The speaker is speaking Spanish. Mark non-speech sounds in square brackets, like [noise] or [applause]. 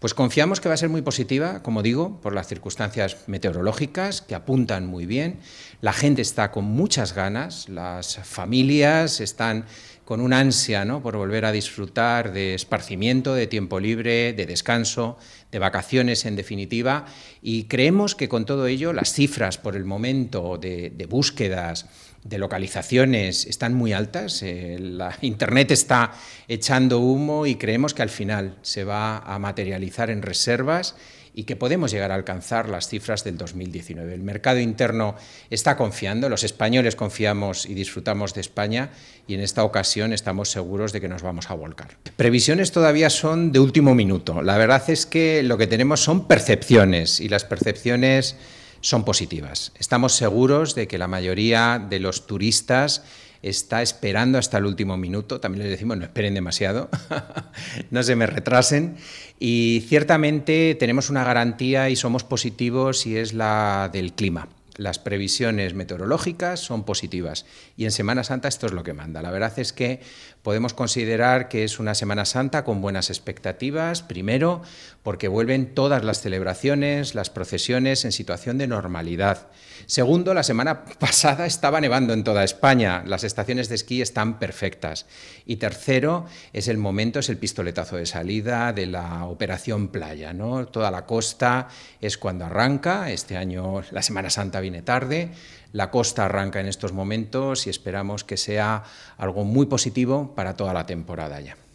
Pues confiamos que va a ser muy positiva, como digo, por las circunstancias meteorológicas que apuntan muy bien. La gente está con muchas ganas, las familias están con una ansia ¿no? por volver a disfrutar de esparcimiento, de tiempo libre, de descanso, de vacaciones en definitiva. Y creemos que con todo ello las cifras por el momento de, búsquedas, de localizaciones están muy altas, eh, la [laughs] Internet está echando humo y creemos que al final se va a materializar en reservas y que podemos llegar a alcanzar las cifras del 2019. El mercado interno está confiando, los españoles confiamos y disfrutamos de España y en esta ocasión estamos seguros de que nos vamos a volcar. Previsiones todavía son de último minuto. La verdad es que lo que tenemos son percepciones y las percepciones son positivas. Estamos seguros de que la mayoría de los turistas está esperando hasta el último minuto. También les decimos, no esperen demasiado, [laughs] no se me retrasen. Y ciertamente tenemos una garantía y somos positivos y es la del clima las previsiones meteorológicas son positivas y en Semana Santa esto es lo que manda. La verdad es que podemos considerar que es una Semana Santa con buenas expectativas, primero porque vuelven todas las celebraciones, las procesiones en situación de normalidad. Segundo, la semana [laughs] pasada estaba nevando en toda España, las estaciones de esquí están perfectas. Y tercero, es el momento, es el pistoletazo de salida de la operación playa, ¿no? Toda la costa es cuando arranca, este año la Semana Santa viene tarde. La costa arranca en estos momentos y esperamos que sea algo muy positivo para toda la temporada ya.